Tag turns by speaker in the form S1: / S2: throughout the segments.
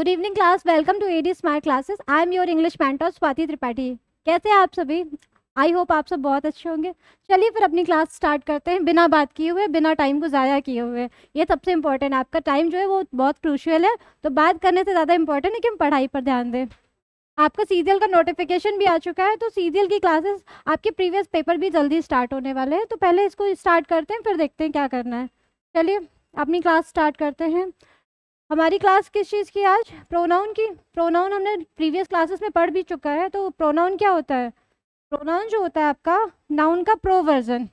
S1: good evening class welcome to AD smart classes I am your English mentor Swati Tripathi कैसे हैं आप सभी I hope आप सब बहुत अच्छे होंगे चलिए फिर अपनी क्लास स्टार्ट करते हैं बिना बात किए हुए बिना टाइम को ज़ाया किए हुए ये सबसे इम्पॉर्टेंट आपका टाइम जो है वो बहुत क्रूशियल है तो बात करने से ज़्यादा इम्पॉर्टेंट है कि हम पढ़ाई पर ध्यान दें आपका सीरियल का नोटिफिकेशन भी आ चुका है तो सीरियल की क्लासेस आपके प्रीवियस पेपर भी जल्दी स्टार्ट होने वाले हैं तो पहले इसको स्टार्ट करते हैं फिर देखते हैं क्या करना है चलिए अपनी क्लास स्टार्ट करते हैं हमारी क्लास किस चीज़ की आज प्रोनाउन की प्रोनाउन हमने प्रीवियस क्लासेस में पढ़ भी चुका है तो प्रोनाउन क्या होता है प्रोनाउन जो होता है आपका नाउन का प्रो वर्जन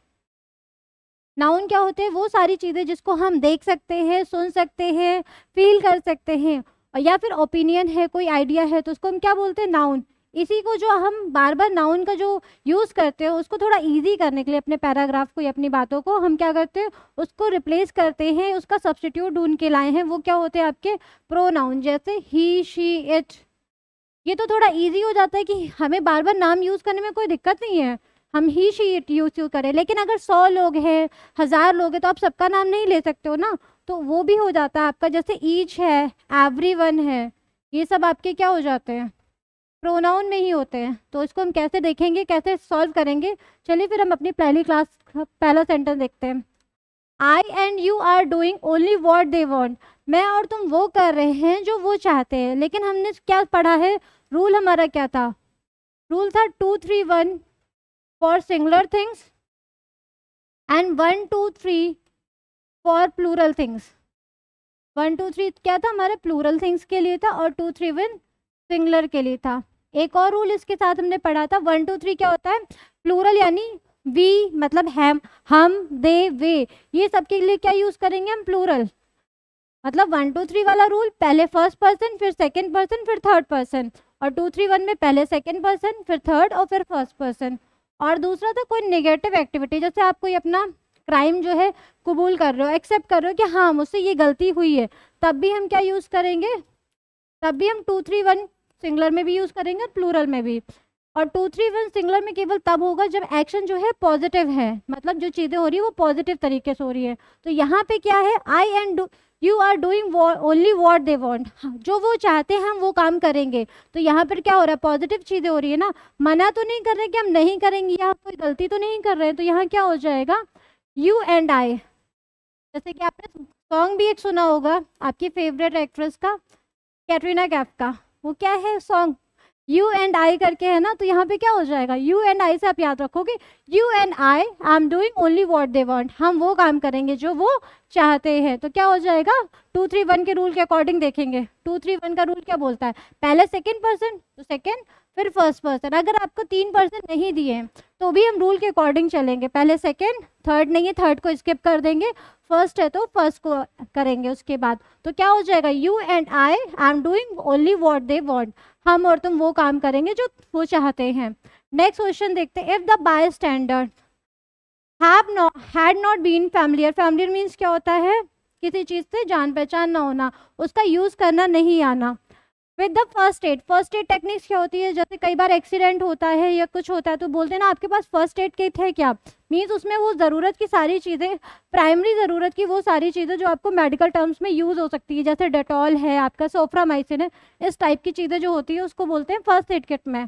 S1: नाउन क्या होते हैं वो सारी चीज़ें जिसको हम देख सकते हैं सुन सकते हैं फील कर सकते हैं या फिर ओपिनियन है कोई आइडिया है तो उसको हम क्या बोलते हैं नाउन इसी को जो हम बार बार नाउन का जो यूज़ करते हैं उसको थोड़ा ईजी करने के लिए अपने पैराग्राफ को या अपनी बातों को हम क्या करते हैं उसको रिप्लेस करते हैं उसका सब्सटीट्यूट ढूंढ के लाए हैं वो क्या होते हैं आपके प्रो नाउन जैसे ही शी इट ये तो थोड़ा ईजी हो जाता है कि हमें बार बार नाम यूज़ करने में कोई दिक्कत नहीं है हम ही शी इट यूज़ करें लेकिन अगर सौ लोग हैं हज़ार लोग हैं तो आप सबका नाम नहीं ले सकते हो ना तो वो भी हो जाता है आपका जैसे ईच है एवरी वन है ये सब आपके क्या हो जाते हैं प्रोनाउन में ही होते हैं तो इसको हम कैसे देखेंगे कैसे सॉल्व करेंगे चलिए फिर हम अपनी पहली क्लास पहला सेंटेंस देखते हैं I and you are doing only what they want मैं और तुम वो कर रहे हैं जो वो चाहते हैं लेकिन हमने क्या पढ़ा है रूल हमारा क्या था रूल था two three one for singular things and one two three for plural things one two three क्या था हमारे प्लूरल थिंग्स के लिए था और टू थ्री वन सिंगलर के लिए था एक और रूल इसके साथ हमने पढ़ा था वन टू थ्री क्या होता है प्लूरल यानी वी मतलब हैम हम दे वे ये सबके लिए क्या यूज करेंगे हम प्लूरल मतलब वन टू थ्री वाला रूल पहले फर्स्ट पर्सन फिर सेकेंड पर्सन फिर थर्ड पर्सन और टू थ्री वन में पहले सेकेंड पर्सन फिर थर्ड और फिर फर्स्ट पर्सन और दूसरा था कोई नेगेटिव एक्टिविटी जैसे आप कोई अपना क्राइम जो है कबूल कर रहे हो एक्सेप्ट कर रहे हो कि हाँ मुझसे ये गलती हुई है तब भी हम क्या यूज़ करेंगे तब भी हम टू थ्री वन सिंगलर में भी यूज़ करेंगे और प्लूरल में भी और टू थ्री वन सिंगलर में केवल तब होगा जब एक्शन जो है पॉजिटिव है मतलब जो चीज़ें हो रही है वो पॉजिटिव तरीके से हो रही है तो यहाँ पे क्या है I and you are doing only what they want जो वो चाहते हैं हम वो काम करेंगे तो यहाँ पर क्या हो रहा है पॉजिटिव चीज़ें हो रही है ना मना तो नहीं कर रहे कि हम नहीं करेंगे या कोई गलती तो नहीं कर रहे हैं तो यहाँ क्या हो जाएगा यू एंड आई जैसे कि आपने सॉन्ग भी एक सुना होगा आपकी फेवरेट एक्ट्रेस का कैटरीना कैफ का वो क्या है सॉन्ग यू एंड आई करके है ना तो यहाँ पे क्या हो जाएगा यू एंड आई से आप याद रखोगे you and I I am doing only what they want हम वो काम करेंगे जो वो चाहते हैं तो क्या हो जाएगा टू थ्री वन के रूल के अकॉर्डिंग देखेंगे टू थ्री वन का रूल क्या बोलता है पहले सेकेंड पर्सन तो सेकेंड फिर फर्स्ट पर्सन अगर आपको तीन पर्सन नहीं दिए हैं तो भी हम रूल के अकॉर्डिंग चलेंगे पहले सेकेंड थर्ड नहीं है थर्ड को स्किप कर देंगे फर्स्ट है तो फर्स्ट को करेंगे उसके बाद तो क्या हो जाएगा you and I I am doing only what they want हम और तुम वो काम करेंगे जो वो चाहते हैं नेक्स्ट क्वेश्चन देखते हैं if the bystander have not had not been familiar familiar means क्या होता है किसी चीज़ से जान पहचान ना होना उसका यूज़ करना नहीं आना with the first aid first aid techniques क्या होती है जैसे कई बार एक्सीडेंट होता है या कुछ होता है तो बोलते हैं ना आपके पास फर्स्ट एड किट है क्या मीन्स उसमें वो ज़रूरत की सारी चीज़ें प्राइमरी ज़रूरत की वो सारी चीज़ें जो आपको मेडिकल टर्म्स में यूज़ हो सकती है जैसे डेटॉल है आपका सोफ्रामाइसिन है इस टाइप की चीज़ें जो होती है उसको बोलते हैं फर्स्ट एड किट में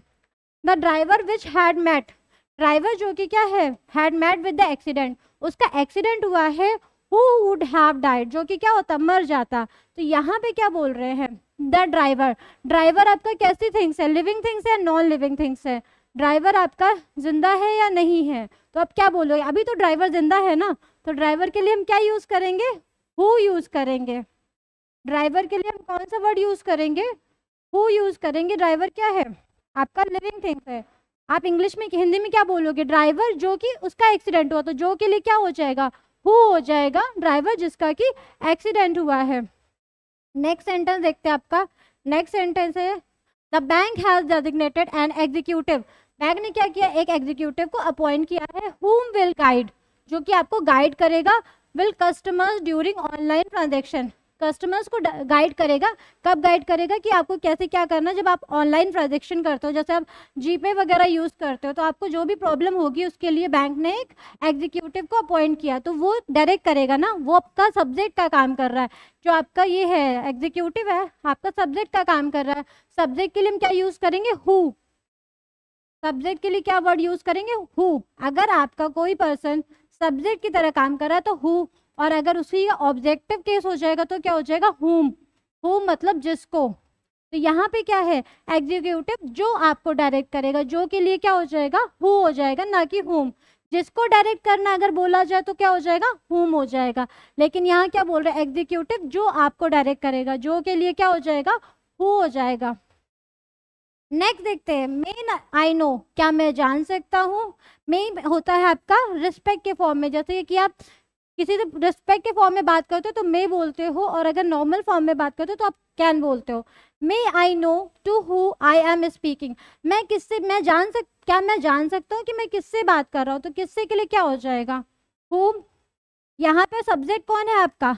S1: the driver which had met driver जो कि क्या है had met with the accident उसका एक्सीडेंट हुआ है हु वुड हैव डाइड जो कि क्या होता मर जाता तो यहाँ पे क्या बोल रहे हैं द ड्राइवर ड्राइवर आपका कैसी थिंग्स है लिविंग थिंग्स है नॉन लिविंग थिंग्स है ड्राइवर आपका जिंदा है या नहीं है तो आप क्या बोलोगे अभी तो ड्राइवर जिंदा है ना तो ड्राइवर के लिए हम क्या यूज़ करेंगे हु यूज़ करेंगे ड्राइवर के लिए हम कौन सा वर्ड यूज़ करेंगे हु यूज़ करेंगे ड्राइवर क्या है आपका लिविंग थिंग्स है आप इंग्लिश में हिंदी में क्या बोलोगे ड्राइवर जो कि उसका एक्सीडेंट हुआ तो जो के लिए क्या हो जाएगा वो हो जाएगा ड्राइवर जिसका कि एक्सीडेंट हुआ है नेक्स्ट सेंटेंस देखते हैं आपका नेक्स्ट सेंटेंस है the bank has designated an executive bank ने क्या किया एक एग्जीक्यूटिव को अपॉइंट किया है हुम विल गाइड जो कि आपको गाइड करेगा will customers during online transaction customers को गाइड करेगा कब गाइड करेगा कि आपको कैसे क्या करना जब आप ऑनलाइन ट्रांजेक्शन करते हो जैसे आप जीपे वगैरह यूज़ करते हो तो आपको जो भी प्रॉब्लम होगी उसके लिए बैंक ने एक एग्जीक्यूटिव को अपॉइंट किया तो वो डायरेक्ट करेगा ना वो आपका सब्जेक्ट का काम कर रहा है जो आपका ये है एग्जीक्यूटिव है आपका सब्जेक्ट का काम कर रहा है सब्जेक्ट के लिए हम क्या यूज़ करेंगे हु सब्जेक्ट के लिए क्या वर्ड यूज़ करेंगे हु अगर आपका कोई पर्सन सब्जेक्ट की तरह काम कर रहा है तो हु और अगर उसी ऑब्जेक्टिव केस हो जाएगा तो क्या हो जाएगा होम होम मतलब जिसको तो यहाँ पे क्या है एग्जीक्यूटिव जो आपको डायरेक्ट करेगा जो के लिए क्या हो जाएगा हु हो जाएगा ना कि होम जिसको डायरेक्ट करना अगर बोला जाए तो क्या हो जाएगा होम हो जाएगा लेकिन यहाँ क्या बोल रहे हैं एग्जीक्यूटिव जो आपको डायरेक्ट करेगा जो के लिए क्या हो जाएगा हु हो जाएगा नेक्स्ट देखते हैं मेन आई नो क्या मैं जान सकता हूँ मेन होता है आपका रिस्पेक्ट के फॉर्म में जैसे कि आप किसी से रिस्पेक्ट के फॉर्म में बात करते हो तो मे बोलते हो और अगर नॉर्मल फॉर्म में बात करते हो तो आप कैन बोलते हो may I know to who I am speaking मैं किससे मैं जान सक क्या मैं जान सकता हूँ कि मैं किससे बात कर रहा हूँ तो किससे के लिए क्या हो जाएगा हु यहाँ पे सब्जेक्ट कौन है आपका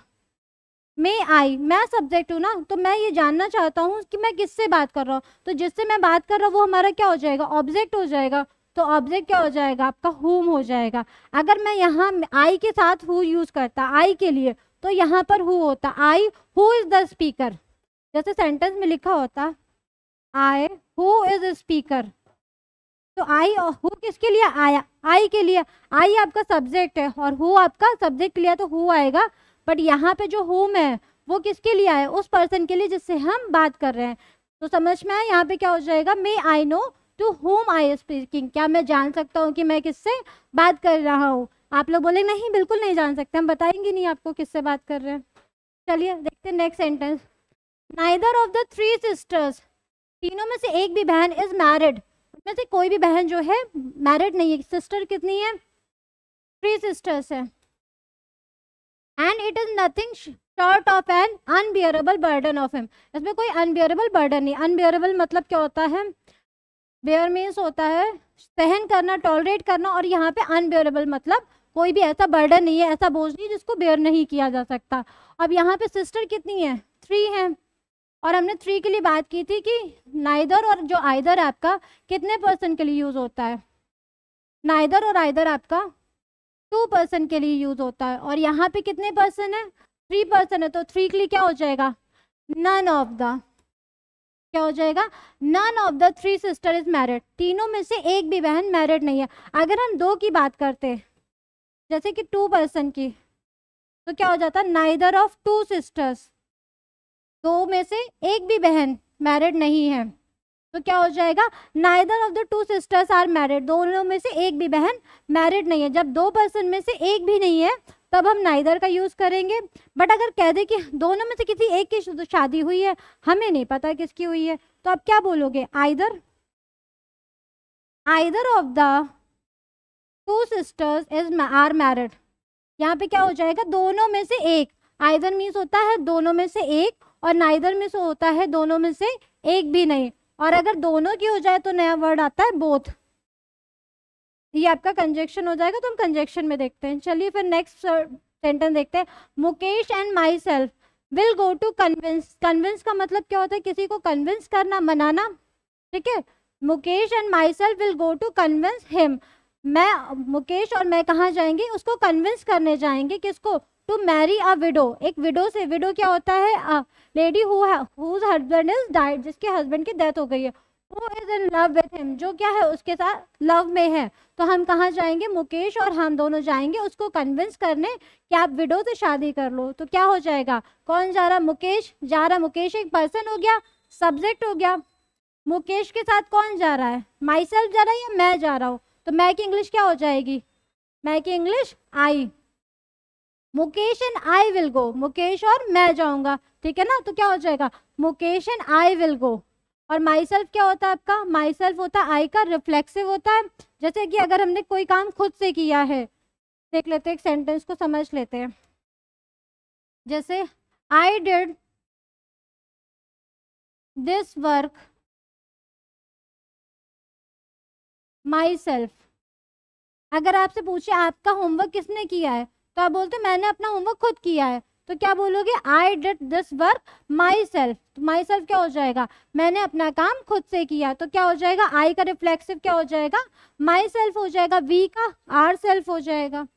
S1: मे आई मैं सब्जेक्ट हूँ ना तो मैं ये जानना चाहता हूँ कि मैं किससे बात कर रहा हूँ तो जिससे मैं बात कर रहा हूँ वो हमारा क्या हो जाएगा ऑब्जेक्ट हो जाएगा तो ऑब्जेक्ट क्या हो जाएगा आपका हुम हो जाएगा अगर मैं यहाँ आई के साथ हु यूज करता आई के लिए तो यहाँ पर हु होता I who is the speaker जैसे सेंटेंस में लिखा होता आई हु इज स्पीकर तो आई हु किसके लिए आया आई के लिए आई आपका सब्जेक्ट है और हु आपका सब्जेक्ट लिया तो हु आएगा बट यहाँ पे जो हुम है वो किसके लिए आया उस पर्सन के लिए जिससे हम बात कर रहे हैं तो समझ में आए यहाँ पे क्या हो जाएगा may I know to whom I speaking क्या मैं जान सकता हूँ कि मैं किससे बात कर रहा हूँ आप लोग बोले नहीं बिल्कुल नहीं जान सकते हम बताएंगे नहीं आपको किससे बात कर रहे हैं चलिए देखते हैं next sentence neither of the three sisters तीनों में से एक भी बहन इज मैरिड उनमें से कोई भी बहन जो है मैरिड नहीं है सिस्टर कितनी है थ्री सिस्टर्स है and it is nothing short of an unbearable burden of him इसमें कोई अनबियरेबल बर्डन नहीं अनबियरेबल मतलब क्या होता है बेयर मीन्स होता है सहन करना टॉलरेट करना और यहाँ पे अनबेयरेबल मतलब कोई भी ऐसा बर्डन नहीं है ऐसा बोझ नहीं जिसको बेयर नहीं किया जा सकता अब यहाँ पे सिस्टर कितनी है थ्री हैं और हमने थ्री के लिए बात की थी कि नाइदर और जो आयदर आपका कितने परसेंट के लिए यूज़ होता है नाइदर और आयदर आपका टू परसेंट के लिए यूज़ होता है और यहाँ पे कितने परसेंट है थ्री पर्सन है तो थ्री के लिए क्या हो जाएगा नन ऑफ द क्या हो जाएगा none of the three sister is married तीनों में से एक भी बहन मैरिड नहीं है अगर हम दो की बात करते जैसे कि टू पर्सन की तो क्या हो जाता नाइदर ऑफ टू सिस्टर्स दो में से एक भी बहन मैरिड नहीं है तो क्या हो जाएगा neither of the two sisters are married दोनों में से एक भी बहन मैरिड नहीं है जब दो पर्सन में से एक भी नहीं है तब हम नाइदर का यूज़ करेंगे बट अगर कह दें कि दोनों में से किसी एक की शादी हुई है हमें नहीं पता किसकी हुई है तो आप क्या बोलोगे either either of the two sisters is are married यहाँ पे क्या हो जाएगा दोनों में से एक आइदर मीन्स होता है दोनों में से एक और नाइदर मीन्स होता है दोनों में से एक भी नहीं और अगर दोनों की हो जाए तो नया वर्ड आता है बोथ ये आपका कंजेक्शन हो जाएगा तो हम कंजेक्शन में देखते हैं चलिए फिर नेक्स्ट सेंटेंस uh, देखते हैं Mukesh and myself will go to convince convince का मतलब क्या होता है किसी को कन्विंस करना मनाना ठीक है Mukesh and myself will go to convince him मैं मुकेश और मैं कहाँ जाएंगे उसको कन्विंस करने जाएंगे किसको टू मैरी अ विडो एक विडो से विडो क्या होता है lady whose husband is died जिसके हस्बैंड की डेथ हो गई है who is in love with him जो क्या है उसके साथ लव में है तो हम कहाँ जाएंगे मुकेश और हम दोनों जाएंगे उसको कन्विंस करने कि आप विडो से शादी कर लो तो क्या हो जाएगा कौन जा रहा मुकेश जा रहा मुकेश एक पर्सन हो गया सब्जेक्ट हो गया मुकेश के साथ कौन जा रहा है माई सेल्फ जा रहा है या मैं जा रहा हूँ तो मैं की इंग्लिश क्या हो जाएगी मैं की English I Mukesh and I will go Mukesh और मैं जाऊंगा ठीक है ना तो क्या हो जाएगा Mukesh and I will go और माई सेल्फ क्या होता है आपका माई सेल्फ होता है आई का रिफ्लेक्सिव होता है जैसे कि अगर हमने कोई काम खुद से किया है देख लेते हैं एक सेंटेंस को समझ लेते हैं जैसे I did this work myself अगर आपसे पूछे आपका होमवर्क किसने किया है तो आप बोलते मैंने अपना होमवर्क खुद किया है तो क्या बोलोगे I did this work myself तो माई सेल्फ क्या हो जाएगा मैंने अपना काम खुद से किया तो क्या हो जाएगा आई का रिफ्लेक्सिव क्या हो जाएगा माई सेल्फ हो जाएगा वी का आर सेल्फ हो जाएगा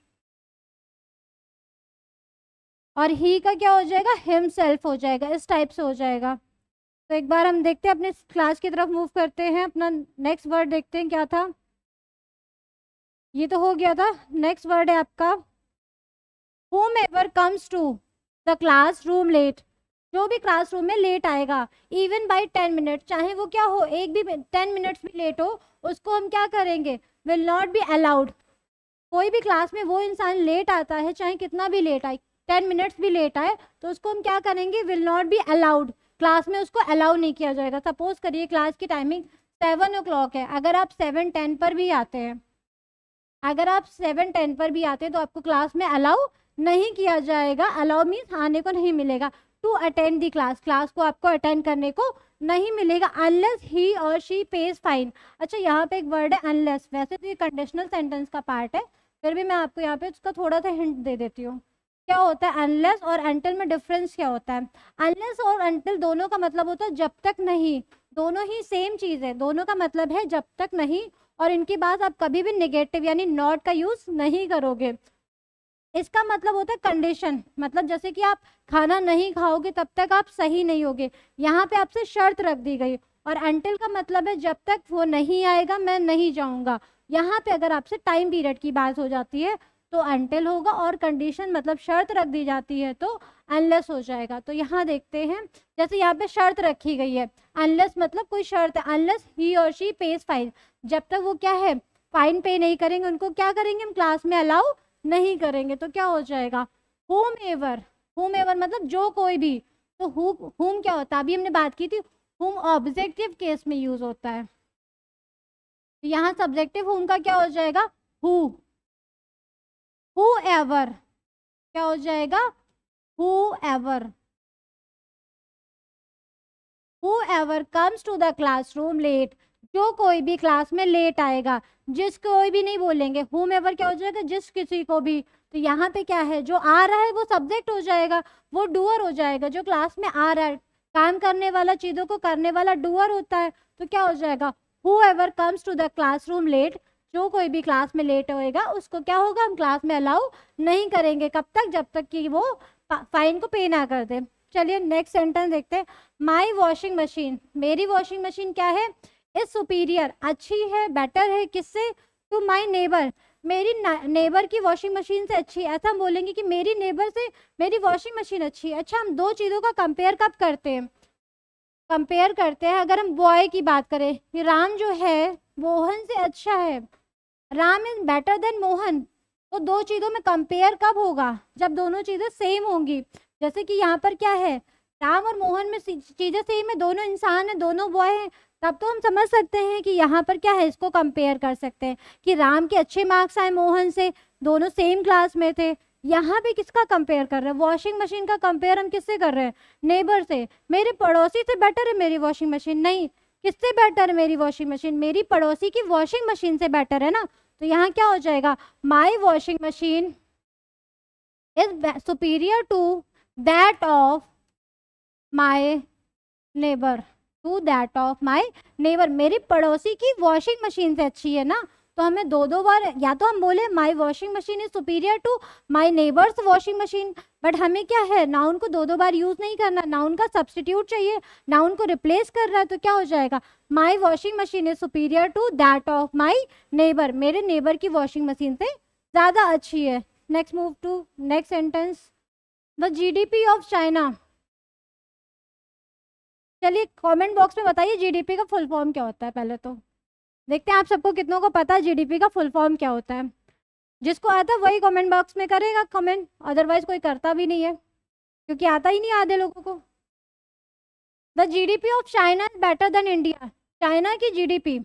S1: और ही का क्या हो जाएगा हिम सेल्फ हो जाएगा इस टाइप से हो जाएगा तो एक बार हम देखते हैं अपने क्लास की तरफ मूव करते हैं अपना नेक्स्ट वर्ड देखते हैं क्या था ये तो हो गया था नेक्स्ट वर्ड है आपका whomever comes to the classroom late जो भी क्लास रूम में लेट आएगा इवन बाई टेन मिनट चाहे वो क्या हो एक भी टेन मिनट्स भी लेट हो उसको हम क्या करेंगे विल नॉट बी अलाउड कोई भी क्लास में वो इंसान लेट आता है चाहे कितना भी लेट आए टेन मिनट्स भी लेट आए तो उसको हम क्या करेंगे will not be allowed class में उसको अलाउ नहीं किया जाएगा सपोज करिए क्लास की टाइमिंग सेवन ओ है अगर आप सेवन टेन पर भी आते हैं अगर आप सेवन टेन पर भी आते हैं तो आपको क्लास में अलाउ नहीं किया जाएगा अलाउ मीन्स आने को नहीं मिलेगा to attend the class class को आपको अटेंड करने को नहीं मिलेगा अनलेस ही और शी पेज फाइन अच्छा यहाँ पे एक वर्ड है अनलेस वैसे तो ये कंडीशनल सेंटेंस का पार्ट है फिर भी मैं आपको यहाँ पे उसका थोड़ा सा हिंट दे देती हूँ क्या होता है अनलेस और अनटिल में डिफरेंस क्या होता है अनलेस और अनटिल दोनों का मतलब होता है जब तक नहीं दोनों ही सेम चीज़ है दोनों का मतलब है जब तक नहीं और इनके बात आप कभी भी निगेटिव यानी नॉट का यूज़ नहीं करोगे इसका मतलब होता है कंडीशन मतलब जैसे कि आप खाना नहीं खाओगे तब तक आप सही नहीं होगे यहाँ पे आपसे शर्त रख दी गई और एंटिल का मतलब है जब तक वो नहीं आएगा मैं नहीं जाऊँगा यहाँ पे अगर आपसे टाइम पीरियड की बात हो जाती है तो एंटिल होगा और कंडीशन मतलब शर्त रख दी जाती है तो अनलेस हो जाएगा तो यहाँ देखते हैं जैसे यहाँ पे शर्त रखी गई है अनलेस मतलब कोई शर्त है अनलेस ही और शी पेज फाइन जब तक वो क्या है फाइन पे नहीं करेंगे उनको क्या करेंगे हम क्लास में अलाउ नहीं करेंगे तो क्या हो जाएगा होम एवर होम एवर मतलब जो कोई भी तो होम क्या होता है अभी हमने बात की थी होम ऑब्जेक्टिव केस में यूज होता है तो यहाँ सब्जेक्टिव होम का क्या हो जाएगा हु हु एवर क्या हो जाएगा whoever whoever comes to the classroom late जो कोई भी क्लास में लेट आएगा जिस कोई भी नहीं बोलेंगे हुम एवर क्या हो जाएगा जिस किसी को भी तो यहाँ पे क्या है जो आ रहा है वो सब्जेक्ट हो जाएगा वो डूअर हो जाएगा जो क्लास में आ रहा है काम करने वाला चीज़ों को करने वाला डूअर होता है तो क्या हो जाएगा whoever comes to the room late जो कोई भी क्लास में लेट होएगा उसको क्या होगा हम क्लास में अलाउ नहीं करेंगे कब तक जब तक कि वो फाइन को पे ना कर दे चलिए नेक्स्ट सेंटेंस देखते हैं माई वॉशिंग मशीन मेरी वॉशिंग मशीन क्या है इज सुपीरियर अच्छी है बेटर है किससे टू माई नेबर मेरी नेबर की वॉशिंग मशीन से अच्छी ऐसा हम बोलेंगे कि मेरी नेबर से मेरी वॉशिंग मशीन अच्छी है अच्छा हम दो चीज़ों का कंपेयर कब करते हैं कंपेयर करते हैं अगर हम बॉय की बात करें राम जो है मोहन से अच्छा है Ram is better than Mohan तो दो चीज़ों में कंपेयर कब होगा जब दोनों चीज़ें सेम होंगी जैसे कि यहाँ पर क्या है राम और मोहन में चीज़ें सेम है दोनों इंसान हैं दोनों बॉय हैं तब तो हम समझ सकते हैं कि यहाँ पर क्या है इसको कंपेयर कर सकते हैं कि राम के अच्छे मार्क्स आए मोहन से दोनों सेम क्लास में थे यहाँ पे किसका कंपेयर कर रहे हैं वॉशिंग मशीन का कंपेयर हम किससे कर रहे हैं नेबर से मेरे पड़ोसी से बेटर है मेरी वॉशिंग मशीन नहीं किससे बेटर है मेरी वॉशिंग मशीन मेरी पड़ोसी की वॉशिंग मशीन से बेटर है ना तो यहाँ क्या हो जाएगा my washing machine is superior to that of my neighbour to that of my neighbour मेरे पड़ोसी की वॉशिंग मशीन से अच्छी है ना तो हमें दो दो बार या तो हम बोले my washing machine is superior to my neighbour's washing machine but हमें क्या है ना उनको दो दो बार यूज़ नहीं करना ना उनका सब्सटीट्यूट चाहिए ना उनको रिप्लेस कर रहा है तो क्या हो जाएगा my washing machine is superior to that of my neighbour मेरे नेबर की वॉशिंग मशीन से ज़्यादा अच्छी है next move to next sentence the G D P of China चलिए कमेंट बॉक्स में बताइए जीडीपी का फुल फॉर्म क्या होता है पहले तो देखते हैं आप सबको कितनों को पता है जीडीपी का फुल फॉर्म क्या होता है जिसको आता है वही कमेंट बॉक्स में करेगा कमेंट अदरवाइज कोई करता भी नहीं है क्योंकि आता ही नहीं आधे लोगों को the GDP of China is better than India China की जीडीपी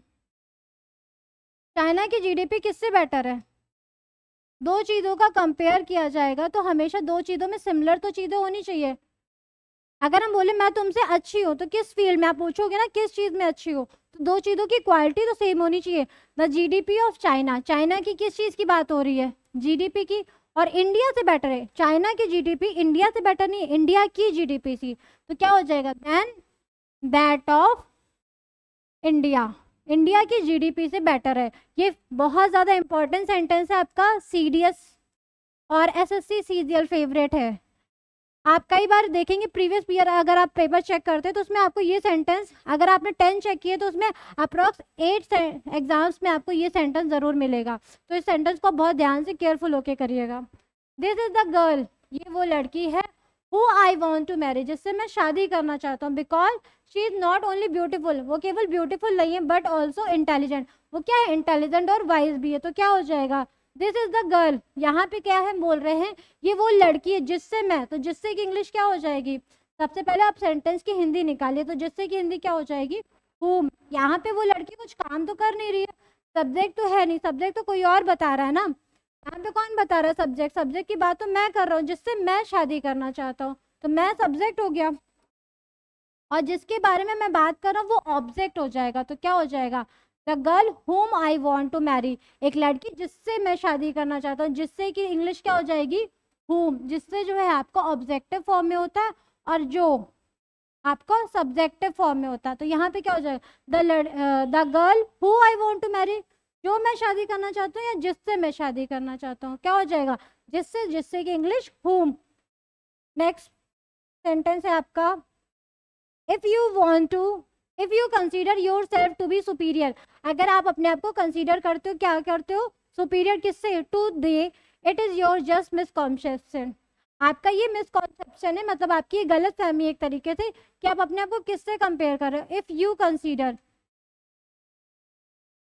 S1: चाइना की जीडीपी किससे बेटर है दो चीज़ों का कंपेयर किया जाएगा तो हमेशा दो चीज़ों में सिमिलर तो चीज़ें होनी चाहिए अगर हम बोले मैं तुमसे अच्छी हूँ तो किस फील्ड में आप पूछोगे ना किस चीज़ में अच्छी हो तो दो चीज़ों की क्वालिटी तो सेम होनी चाहिए the GDP of China China की किस चीज़ की बात हो रही है जीडीपी की और इंडिया से बेटर है चाइना की जीडीपी इंडिया से बेटर नहीं इंडिया की जीडीपी सी तो क्या हो जाएगा than that of India India की जीडीपी से बेटर है ये बहुत ज़्यादा इंपॉर्टेंट सेंटेंस है आपका सीडीएस और एसएससी सीजीएल फेवरेट है आप कई बार देखेंगे प्रीवियस ईयर अगर आप पेपर चेक करते हैं तो उसमें आपको ये सेंटेंस अगर आपने टेन चेक किए तो उसमें अप्रॉक्स एट एग्जाम्स में आपको ये सेंटेंस ज़रूर मिलेगा तो इस सेंटेंस को बहुत ध्यान से केयरफुल होके करिएगा दिस इज़ द गर्ल ये वो लड़की है who I want to marriage जिससे मैं शादी करना चाहता हूँ because she is not only beautiful वो केवल ब्यूटीफुल नहीं है बट ऑल्सो इंटेलिजेंट वो क्या है इंटेलिजेंट और वाइज भी है तो क्या हो जाएगा दिस इज द गर्ल यहाँ पे क्या है बोल रहे हैं ये वो लड़की है जिससे मैं तो जिससे की इंग्लिश क्या हो जाएगी सबसे पहले आप सेंटेंस की हिंदी निकालिए तो जिससे की हिंदी क्या हो जाएगी हुम यहाँ पे वो लड़की कुछ काम तो कर नहीं रही है सब्जेक्ट तो है नहीं सब्जेक्ट तो कोई और बता रहा है ना यहाँ पे कौन बता रहा है सब्जेक्ट सब्जेक्ट की बात तो मैं कर रहा हूँ जिससे मैं शादी करना चाहता हूँ तो मैं सब्जेक्ट हो गया और जिसके बारे में मैं बात कर रहा हूँ वो ऑब्जेक्ट हो जाएगा तो क्या हो जाएगा the girl whom I want to marry एक लड़की जिससे मैं शादी करना चाहता हूँ जिससे कि इंग्लिश क्या हो जाएगी होम जिससे जो है आपका ऑब्जेक्टिव फॉर्म में होता है और जो आपका सब्जेक्टिव फॉर्म में होता है तो यहाँ पे क्या हो जाएगा the the girl who I want to marry जो मैं शादी करना चाहता हूँ या जिससे मैं शादी करना चाहता हूँ क्या हो जाएगा जिससे जिससे कि इंग्लिश होम नेक्स्ट सेंटेंस है आपका if you want to if you consider yourself to be superior अगर आप अपने आप को कंसीडर करते हो क्या करते हो सुपीरियर किससे to they it is your just misconception आपका ये मिसकॉन्सेप्शन है मतलब आपकी गलत फहमी एक तरीके से कि आप अपने आप को किससे कंपेयर कर रहे हो इफ़ यू कंसिडर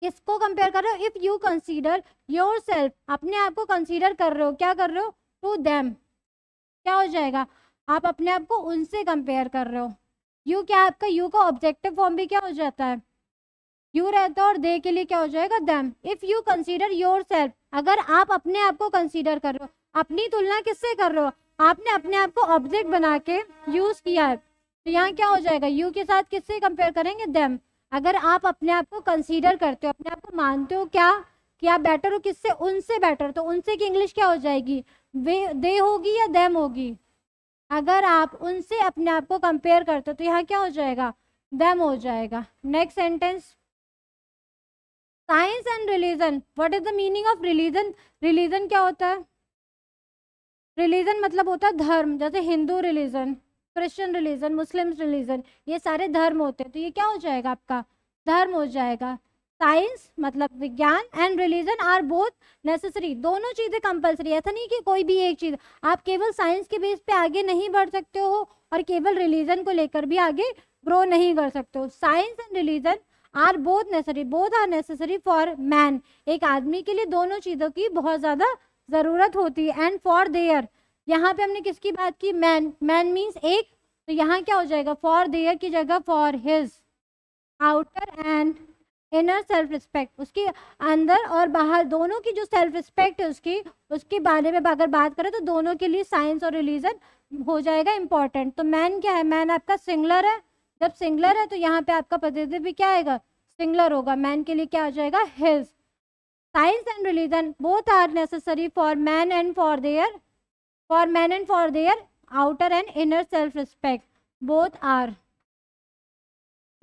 S1: किसको कंपेयर कर रहे हो if you consider yourself अपने आप को कंसीडर कर रहे हो क्या कर रहे हो टू दैम क्या हो जाएगा आप अपने आप को उनसे कंपेयर कर रहे हो यू क्या आपका यू का ऑब्जेक्टिव फॉर्म भी क्या हो जाता है यू रहता है और दे के लिए क्या हो जाएगा them if you consider yourself अगर आप अपने आप को कंसिडर कर रहे हो अपनी तुलना किससे कर रहे हो आपने अपने आप को ऑब्जेक्ट बना के यूज़ किया है तो यहाँ क्या हो जाएगा यू के साथ किससे कंपेयर करेंगे दैम अगर आप अपने आप को कंसिडर करते हो अपने आप को मानते हो क्या कि आप बेटर हो किससे उनसे बेटर तो उनसे की इंग्लिश क्या हो जाएगी वे दे होगी या दैम होगी अगर आप उनसे अपने आप को कंपेयर करते हो तो यहाँ क्या हो जाएगा दैम हो जाएगा next sentence science and religion what is the meaning of religion religion क्या होता है रिलीजन मतलब होता है धर्म जैसे Hindu religion Christian religion Muslim religion ये सारे धर्म होते हैं तो ये क्या हो जाएगा आपका धर्म हो जाएगा साइंस मतलब विज्ञान and religion are both necessary दोनों चीज़ें कंपलसरी ऐसा नहीं कि कोई भी एक चीज़ आप केवल साइंस के बेस पे आगे नहीं बढ़ सकते हो और केवल रिलीजन को लेकर भी आगे ग्रो नहीं कर सकते हो science and religion are both necessary both are necessary for man एक आदमी के लिए दोनों चीज़ों की बहुत ज़्यादा ज़रूरत होती है एंड फॉर देयर यहाँ पे हमने किसकी बात की मैन मैन मीन्स एक तो यहाँ क्या हो जाएगा फॉर देयर की जगह for his outer and inner self respect उसकी अंदर और बाहर दोनों की जो सेल्फ रिस्पेक्ट है उसकी उसके बारे में अगर बात करें तो दोनों के लिए साइंस और रिलीजन हो जाएगा इंपॉर्टेंट तो मैन क्या है मैन आपका सिंगलर है जब सिंगलर है तो यहाँ पे आपका भी क्या आएगा सिंगलर होगा मैन के लिए क्या हो जाएगा हिल्स science and religion both are necessary for man and for their for man and for their outer and inner self respect both are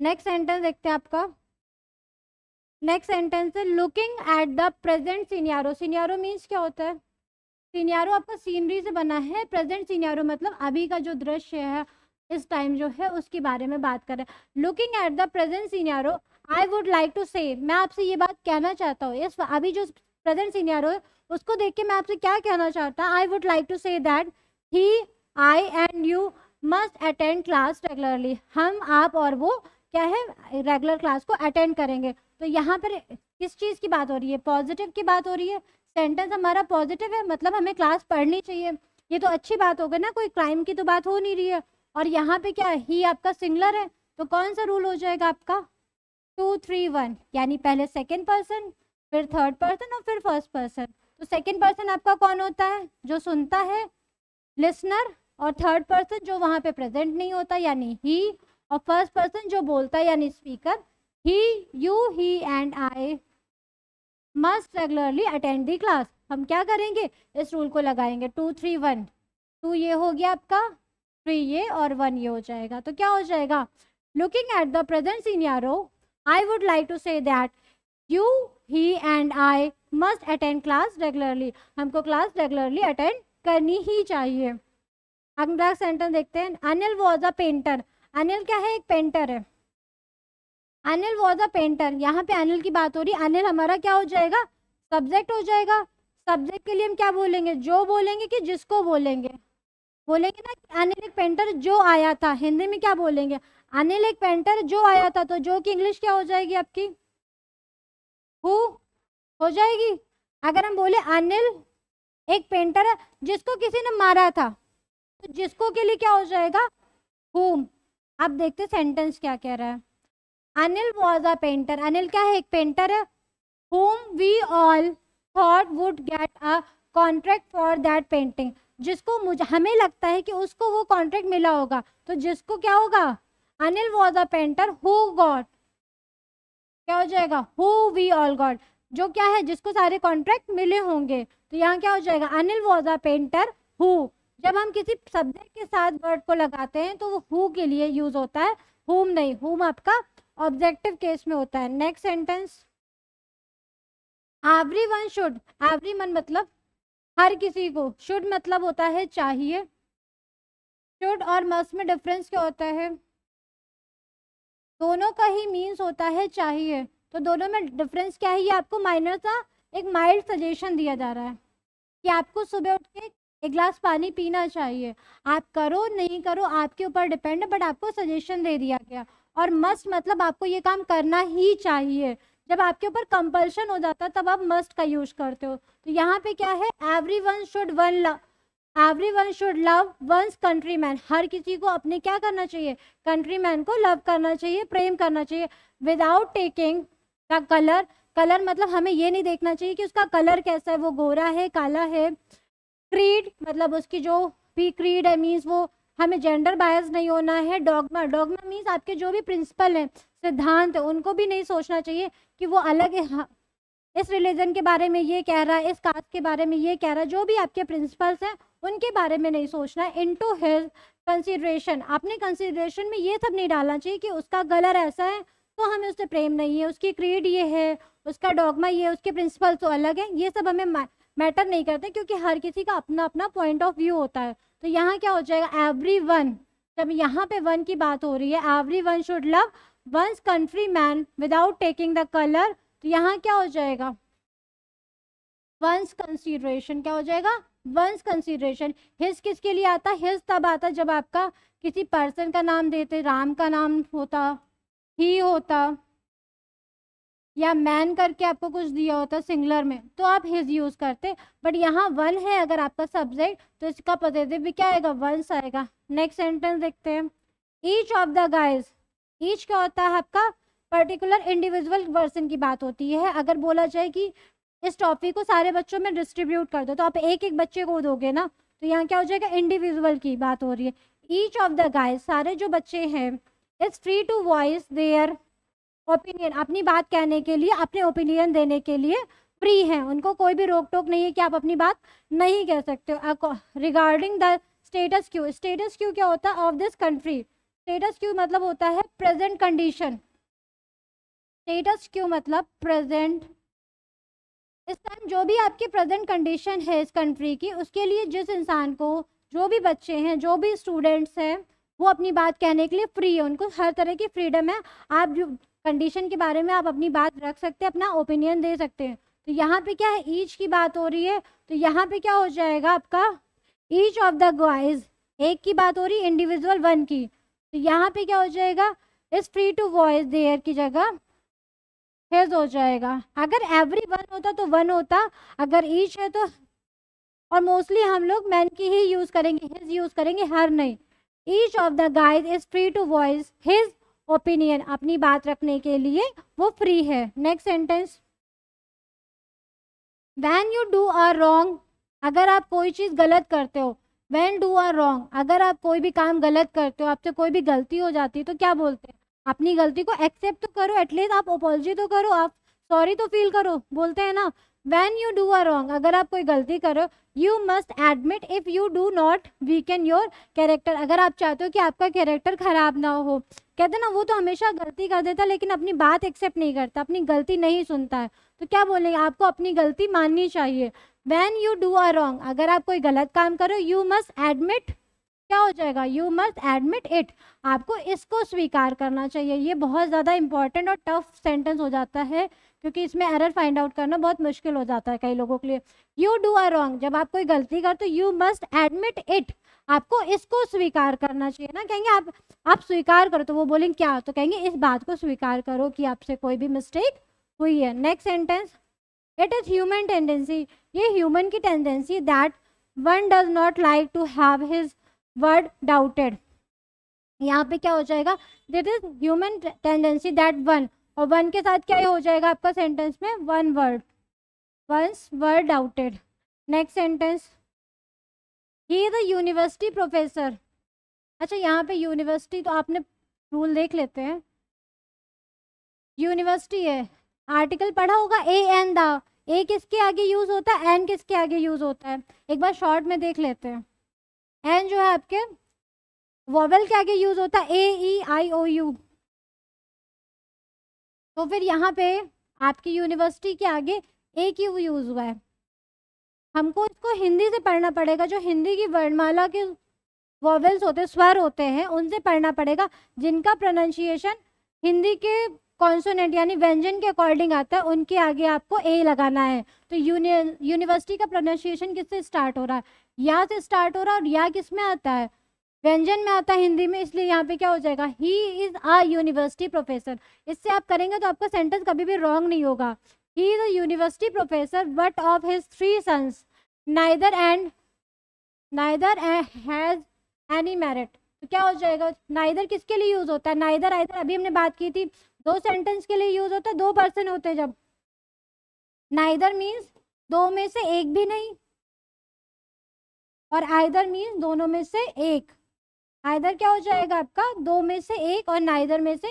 S1: next sentence देखते हैं आपका नेक्स्ट सेंटेंस है looking at the present scenario scenario means क्या होता है सीनियारो आपका scenery से बना है प्रेजेंट सीनियारो मतलब अभी का जो दृश्य है इस टाइम जो है उसके बारे में बात करें looking at the present scenario I would like to say मैं आपसे ये बात कहना चाहता हूँ इस अभी जो प्रेजेंट सीनियारो उसको देख के मैं आपसे क्या कहना चाहता हूँ I would like to say that he I and you must attend class regularly हम आप और वो क्या है रेगुलर क्लास को अटेंड करेंगे तो यहाँ पर किस चीज़ की बात हो रही है पॉजिटिव की बात हो रही है सेंटेंस हमारा पॉजिटिव है मतलब हमें क्लास पढ़नी चाहिए ये तो अच्छी बात हो गई ना कोई क्राइम की तो बात हो नहीं रही है और यहाँ पे क्या ही आपका सिंगलर है तो कौन सा रूल हो जाएगा आपका टू थ्री वन यानी पहले सेकेंड पर्सन फिर थर्ड पर्सन और फिर फर्स्ट पर्सन तो सेकेंड पर्सन आपका कौन होता है जो सुनता है लिसनर और थर्ड पर्सन जो वहाँ पे प्रेजेंट नहीं होता यानी ही और फर्स्ट पर्सन जो बोलता है यानी स्पीकर ही you he and I must regularly attend the class हम क्या करेंगे इस रूल को लगाएंगे टू थ्री वन टू ये हो गया आपका थ्री ये और वन ये हो जाएगा तो क्या हो जाएगा looking at the present scenario I would like to say that you he and I must attend class regularly हमको क्लास रेगुलरली अटेंड करनी ही चाहिए अगला सेंटेंस देखते हैं Anil was a painter Anil क्या है एक पेंटर है अनिल वॉज अ पेंटर यहाँ पे अनिल की बात हो रही है अनिल हमारा क्या हो जाएगा सब्जेक्ट हो जाएगा सब्जेक्ट के लिए हम क्या बोलेंगे जो बोलेंगे कि जिसको बोलेंगे बोलेंगे ना अनिल एक पेंटर जो आया था हिंदी में क्या बोलेंगे अनिल एक पेंटर जो आया था तो जो की इंग्लिश क्या हो जाएगी आपकी हु हो जाएगी अगर हम बोले अनिल एक पेंटर जिसको किसी ने मारा था तो जिसको के लिए क्या हो जाएगा हु आप देखते सेंटेंस क्या कह रहा है Anil was a painter Anil क्या है एक पेंटर है whom we all thought would get a contract for that painting जिसको मुझे हमें लगता है कि उसको वो कॉन्ट्रैक्ट मिला होगा तो जिसको क्या होगा Anil was a painter who god क्या हो जाएगा हु वी ऑल गॉड जो क्या है जिसको सारे कॉन्ट्रैक्ट मिले होंगे तो यहाँ क्या हो जाएगा Anil was a painter who जब हम किसी सब्जेक्ट के साथ वर्ड को लगाते हैं तो वो हु के लिए यूज होता है हुम नहीं हुम आपका ऑब्जेक्टिव केस में होता है next sentence everyone should every man मतलब हर किसी को शुड मतलब होता है चाहिए शुड और मस्ट में डिफरेंस क्या होता है दोनों का ही मीन्स होता है चाहिए तो दोनों में डिफरेंस क्या है ये आपको माइनर सा एक माइल्ड सजेशन दिया जा रहा है कि आपको सुबह उठ के एक गिलास पानी पीना चाहिए आप करो नहीं करो आपके ऊपर डिपेंड है बट आपको सजेशन दे दिया गया और मस्ट मतलब आपको ये काम करना ही चाहिए जब आपके ऊपर कंपल्शन हो जाता है तब आप मस्ट का यूज करते हो तो यहाँ पे क्या है everyone should one everyone should love one's countryman हर किसी को अपने क्या करना चाहिए कंट्री मैन को लव करना चाहिए प्रेम करना चाहिए विदाउट टेकिंग का कलर कलर मतलब हमें ये नहीं देखना चाहिए कि उसका कलर कैसा है वो गोरा है काला है क्रीड मतलब उसकी जो भी क्रीड है मीन्स वो हमें जेंडर बायस नहीं होना है डॉगमा डॉगमा मीन्स आपके जो भी प्रिंसिपल हैं सिद्धांत उनको भी नहीं सोचना चाहिए कि वो अलग है हाँ, इस रिलीजन के बारे में ये कह रहा है इस कास्ट के बारे में ये कह रहा है जो भी आपके प्रिंसिपल्स हैं उनके बारे में नहीं सोचना है इन टू हिज कंसिड्रेशन आपने कंसिड्रेशन में ये सब नहीं डालना चाहिए कि उसका कलर ऐसा है तो हमें उससे प्रेम नहीं है उसकी क्रीड ये है उसका डॉगमा ये है उसके प्रिंसिपल तो अलग है ये सब हमें मैटर नहीं करते क्योंकि हर किसी का अपना अपना पॉइंट ऑफ व्यू होता है तो यहाँ क्या हो जाएगा एवरी वन जब यहाँ पे वन की बात हो रही है everyone should love one's countryman without taking the colour तो यहाँ क्या हो जाएगा वंस कंसीडरेशन क्या हो जाएगा वंस कंसीडरेशन हिज किसके लिए आता हिज तब आता जब आपका किसी पर्सन का नाम देते राम का नाम होता ही होता या मैन करके आपको कुछ दिया होता सिंगलर में तो आप हिज यूज़ करते बट यहाँ वन है अगर आपका सब्जेक्ट तो इसका पतेदेव भी क्या आएगा वंस आएगा नेक्स्ट सेंटेंस देखते हैं each of the guys each क्या होता है आपका पर्टिकुलर इंडिविजुअल पर्सन की बात होती है अगर बोला जाए कि इस टॉपिक को सारे बच्चों में डिस्ट्रीब्यूट कर दो तो आप एक एक बच्चे को दोगे ना तो यहाँ क्या हो जाएगा इंडिविजुअल की बात हो रही है ईच ऑफ द गाइज सारे जो बच्चे हैं it's free to voice their opinion अपनी बात कहने के लिए अपने ओपिनियन देने के लिए फ्री हैं उनको कोई भी रोक टोक नहीं है कि आप अपनी बात नहीं कह सकते regarding the status quo status quo क्या होता है of this country status quo मतलब होता है प्रेजेंट कंडीशन स्टेटस क्यू मतलब प्रेजेंट इस टाइम जो भी आपकी प्रेजेंट कंडीशन है इस कंट्री की उसके लिए जिस इंसान को जो भी बच्चे हैं जो भी स्टूडेंट्स हैं वो अपनी बात कहने के लिए फ्री है उनको हर तरह की फ्रीडम है आप कंडीशन के बारे में आप अपनी बात रख सकते हैं अपना ओपिनियन दे सकते हैं तो यहाँ पे क्या है ईच की बात हो रही है तो यहाँ पे क्या हो जाएगा आपका ईच ऑफ द गॉयज एक की बात हो रही है इंडिविजुअल वन की तो यहाँ पे क्या हो जाएगा is free to voice their की जगह हेज हो जाएगा अगर एवरी वन होता तो वन होता अगर ईच है तो और मोस्टली हम लोग मैन की ही यूज़ करेंगे हिज यूज़ करेंगे हर नहीं each of the guys is free to voice his opinion अपनी बात रखने के लिए वो फ्री है next sentence when you do are wrong अगर आप कोई चीज़ गलत करते हो वैन डू आर रॉन्ग अगर आप कोई भी काम गलत करते हो आपसे कोई भी गलती हो जाती है तो क्या बोलते हैं अपनी गलती को एक्सेप्ट तो करो एटलीस्ट आप अपोलॉजी तो करो आप सॉरी तो फील करो बोलते हैं ना when you do a wrong अगर आप कोई गलती करो you must admit if you do not weaken your character अगर आप चाहते हो कि आपका कैरेक्टर ख़राब ना हो कहते ना वो तो हमेशा गलती कर देता लेकिन अपनी बात एक्सेप्ट नहीं करता अपनी गलती नहीं सुनता है तो क्या बोलेंगे आपको अपनी गलती माननी चाहिए when you do a wrong अगर आप कोई गलत काम करो यू मस्ट एडमिट क्या हो जाएगा यू मस्ट एडमिट इट आपको इसको स्वीकार करना चाहिए ये बहुत ज़्यादा इंपॉर्टेंट और टफ सेंटेंस हो जाता है क्योंकि इसमें एरर फाइंड आउट करना बहुत मुश्किल हो जाता है कई लोगों के लिए यू डू आर रॉन्ग जब आप कोई गलती कर तो यू मस्ट एडमिट इट आपको इसको स्वीकार करना चाहिए ना कहेंगे आप आप स्वीकार करो तो वो बोलेंगे क्या तो कहेंगे इस बात को स्वीकार करो कि आपसे कोई भी मिस्टेक हुई है next sentence it is human tendency ये ह्यूमन की tendency that one does not like to have his word doubted यहाँ पे क्या हो जाएगा it is human tendency that one और वन के साथ क्या हो जाएगा आपका सेंटेंस में one word one's word doubted next sentence he is a university professor अच्छा यहाँ पे यूनिवर्सिटी तो आपने रूल देख लेते हैं यूनिवर्सिटी है आर्टिकल पढ़ा होगा ए एन द ए किसके आगे यूज़ होता है एन किसके आगे यूज़ होता है एक बार शॉर्ट में देख लेते हैं एन जो है आपके वॉबल के आगे यूज़ होता है ए ई आई ओ यू तो फिर यहाँ पे आपकी यूनिवर्सिटी के आगे एक ही यूज़ हुआ है हमको इसको हिंदी से पढ़ना पड़ेगा जो हिंदी की वर्णमाला के वॉवेल्स होते स्वर होते हैं उनसे पढ़ना पड़ेगा जिनका प्रोनाशिएशन हिंदी के कॉन्सोनेंट यानी व्यंजन के अकॉर्डिंग आता है उनके आगे आपको ए लगाना है तो यूनिवर्सिटी का प्रोनाशिएशन किससे स्टार्ट हो रहा है या से स्टार्ट हो रहा है और या किस में आता है व्यंजन में आता है हिंदी में इसलिए यहाँ पे क्या हो जाएगा he is a university professor इससे आप करेंगे तो आपका सेंटेंस कभी भी रॉन्ग नहीं होगा ही is a university professor but of his three sons neither and neither has any merit तो क्या हो जाएगा नाइदर किसके लिए यूज़ होता है नाइदर आइदर अभी हमने बात की थी दो सेंटेंस के लिए यूज़ होता है दो पर्सन होते हैं जब नाइदर मीन्स दो में से एक भी नहीं और आइदर मीन्स दोनों में से एक आयदर क्या हो जाएगा आपका दो में से एक और नाइदर में से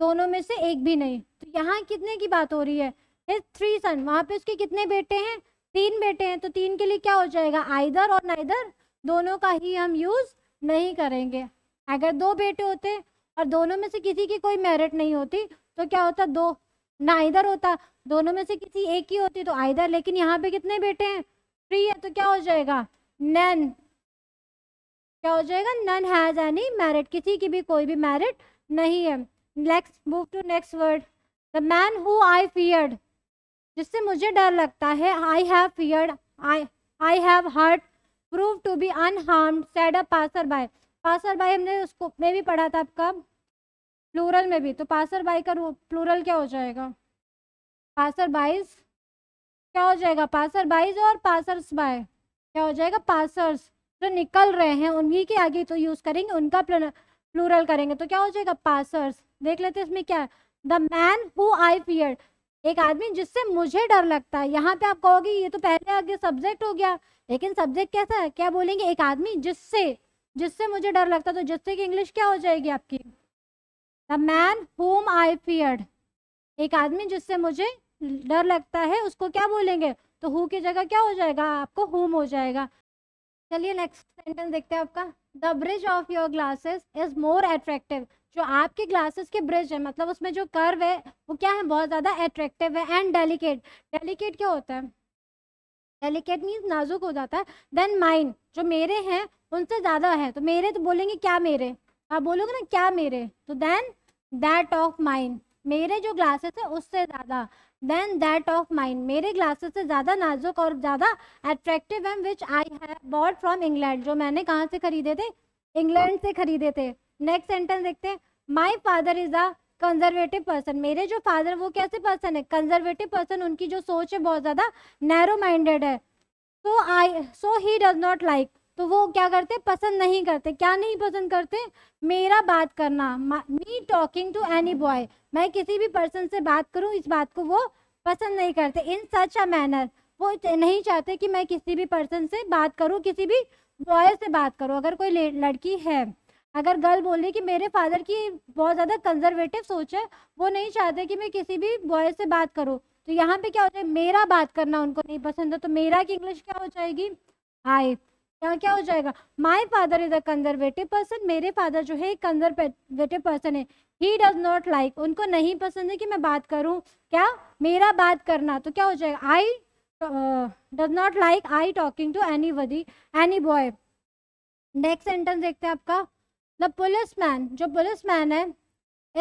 S1: दोनों में से एक भी नहीं तो यहाँ कितने की बात हो रही है हिज थ्री सन वहाँ पे उसके कितने बेटे हैं तीन बेटे हैं तो तीन के लिए क्या हो जाएगा आइदर और नाइदर दोनों का ही हम यूज़ नहीं करेंगे अगर दो बेटे होते और दोनों में से किसी की कोई मेरिट नहीं होती तो क्या होता दो ना इधर होता दोनों में से किसी एक ही होती तो आइधर लेकिन यहाँ पे कितने बेटे हैं थ्री है तो क्या हो जाएगा नैन क्या हो जाएगा नन हैज़ एनी मैरिट किसी की भी कोई भी मैरिट नहीं है next move to next word the man who I feared जिससे मुझे डर लगता है I have feared I I have hurt prove to be unharmed said a passer by passer by हमने उसको में भी पढ़ा था आपका प्लूरल में भी तो पासर बाय का प्लूरल क्या हो जाएगा पासर बाइज क्या हो जाएगा पासर बाइज और पासर्स बाय क्या हो जाएगा पासर्स जो निकल रहे हैं उन्हीं के आगे तो यूज़ करेंगे उनका प्लूरल करेंगे तो क्या हो जाएगा पासर्स देख लेते इसमें क्या है the man who I fear एक आदमी जिससे मुझे डर लगता है यहाँ पे आप कहोगे ये तो पहले आगे सब्जेक्ट हो गया लेकिन सब्जेक्ट कैसा है क्या बोलेंगे एक आदमी जिससे जिससे मुझे डर लगता है तो जिससे की इंग्लिश क्या हो जाएगी आपकी the man whom I feared एक आदमी जिससे मुझे डर लगता है उसको क्या बोलेंगे तो हु की जगह क्या हो जाएगा आपको होम हो जाएगा चलिए नेक्स्ट सेंटेंस देखते हैं आपका the bridge of your glasses is more attractive जो आपके ग्लासेस के ब्रिज है मतलब उसमें जो कर्व है वो क्या है बहुत ज़्यादा एट्रैक्टिव है एंड डेलिकेट डेलिकेट क्या होता है डेलिकेट मीन्स नाजुक हो जाता है देन माइन जो मेरे हैं उनसे ज़्यादा है तो मेरे तो बोलेंगे क्या मेरे आप बोलोगे ना क्या मेरे तो देन दैट ऑफ माइन मेरे जो ग्लासेस है उससे ज़्यादा देन दैट ऑफ माइंड मेरे ग्लासेस से ज़्यादा नाजुक और ज़्यादा अट्रैक्टिव हैं which I have bought from England जो मैंने कहाँ से खरीदे थे इंग्लैंड से खरीदे थे नेक्स्ट सेंटेंस देखते हैं my father is a conservative person मेरे जो फादर वो कैसे पर्सन है कंजर्वेटिव पर्सन उनकी जो सोच है बहुत ज़्यादा नैरो माइंडेड है so I so he does not like तो वो क्या करते पसंद नहीं करते क्या नहीं पसंद करते मेरा बात करना me talking to any boy मैं किसी भी पर्सन से बात करूं इस बात को वो पसंद नहीं करते इन सच अ मैनर वो नहीं चाहते कि मैं किसी भी पर्सन से बात करूं किसी भी बॉय से बात करूं अगर कोई लड़की है अगर गर्ल बोल रही कि मेरे फादर की बहुत ज़्यादा कंजर्वेटिव सोच है वो नहीं चाहते कि मैं किसी भी बॉय से बात करूँ तो यहाँ पर क्या हो जाए मेरा बात करना उनको नहीं पसंद है तो मेरा की इंग्लिश क्या हो जाएगी आई यहाँ क्या हो जाएगा my father is a conservative person मेरे फादर जो है कंजरवेटिव पर्सन है ही डज नॉट लाइक उनको नहीं पसंद है कि मैं बात करूँ क्या मेरा बात करना तो क्या हो जाएगा I does not like I talking to anybody any boy next sentence देखते हैं आपका द पुलिस मैन जो पुलिस मैन है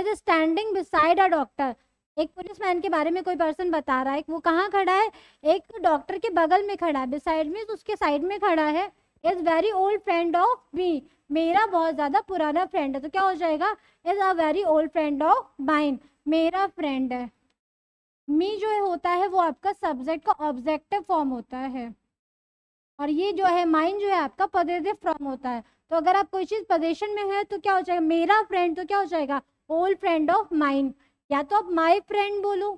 S1: is standing beside a doctor एक पुलिस मैन के बारे में कोई पर्सन बता रहा है वो कहाँ खड़ा है एक डॉक्टर के बगल में खड़ा है बिसाइड में तो उसके साइड में खड़ा है is very old friend of me मेरा बहुत ज़्यादा पुराना फ्रेंड है तो क्या हो जाएगा is a very old friend of mine मेरा फ्रेंड है मी जो होता है वो आपका सब्जेक्ट का ऑब्जेक्टिव फॉर्म होता है और ये जो है माइंड जो है आपका पदेटिव फॉर्म होता है तो अगर आप कोई चीज़ पोजेशन में है तो क्या हो जाएगा मेरा फ्रेंड तो क्या हो जाएगा ओल्ड फ्रेंड ऑफ माइंड या तो आप माई फ्रेंड बोलो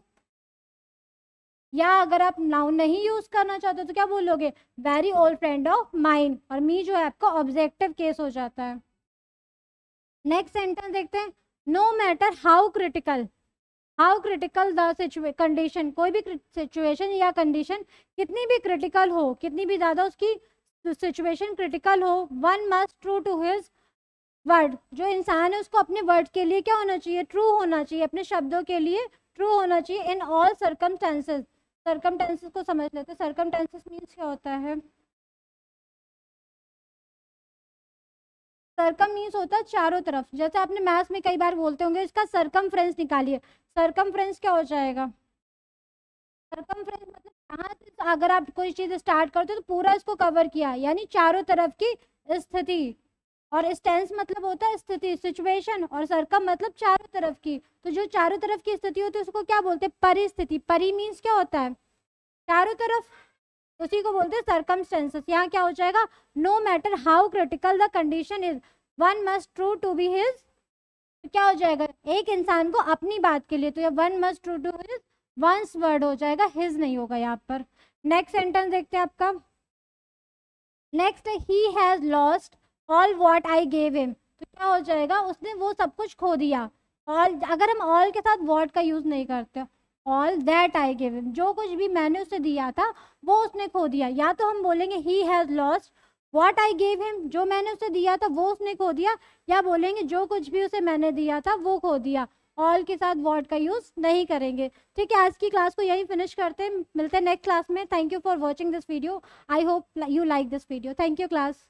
S1: या अगर आप नाउन नहीं यूज करना चाहते तो क्या बोलोगे very old friend of mind और मी जो है आपका ऑब्जेक्टिव केस हो जाता है नेक्स्ट सेंटेंस देखते हैं no matter how critical how critical the condition कोई भी सिचुएशन या कंडीशन कितनी भी क्रिटिकल हो कितनी भी ज़्यादा उसकी सिचुएशन क्रिटिकल हो one must true to his word जो इंसान है उसको अपने वर्ड के लिए क्या होना चाहिए ट्रू होना चाहिए अपने शब्दों के लिए ट्रू होना चाहिए इन ऑल सर्कमस्टेंसेज सरकम को समझ लेते हैं सरकम मीन्स क्या होता है सरकम मीन्स होता है चारों तरफ जैसे आपने मैथ्स में कई बार बोलते होंगे इसका सरकम फ्रेंस निकालिए सरकम फ्रेंस क्या हो जाएगा सरकम फ्रेंस मतलब यहाँ से अगर आप कोई चीज़ स्टार्ट करते हो तो पूरा इसको कवर किया यानी चारों तरफ की स्थिति और स्टेंस मतलब होता है स्थिति सिचुएशन और सरकम मतलब चारों तरफ की तो जो चारों तरफ की स्थिति होती है उसको क्या बोलते हैं परिस्थिति परी मीन्स क्या होता है चारों तरफ उसी को बोलते हैं स्टेंसेस यहाँ क्या हो जाएगा no matter how critical the condition is one must true to be his क्या हो जाएगा एक इंसान को अपनी बात के लिए तो one must true to his one's word हो जाएगा हिज नहीं होगा यहाँ पर नेक्स्ट सेंटेंस देखते हैं आपका next he has lost all what I gave him तो क्या हो जाएगा उसने वो सब कुछ खो दिया ऑल अगर हम ऑल के साथ वॉट का यूज़ नहीं करते all that I gave him जो कुछ भी मैंने उसे दिया था वो उसने खो दिया या तो हम बोलेंगे he has lost what I gave him जो मैंने उसे दिया था वो उसने खो दिया या बोलेंगे जो कुछ भी उसे मैंने दिया था वो खो दिया ऑल के साथ वॉट का यूज़ नहीं करेंगे ठीक है आज की क्लास को यहीं फिनिश करते हैं मिलते हैं नेक्स्ट क्लास में thank you for watching this video I hope you like this video thank you class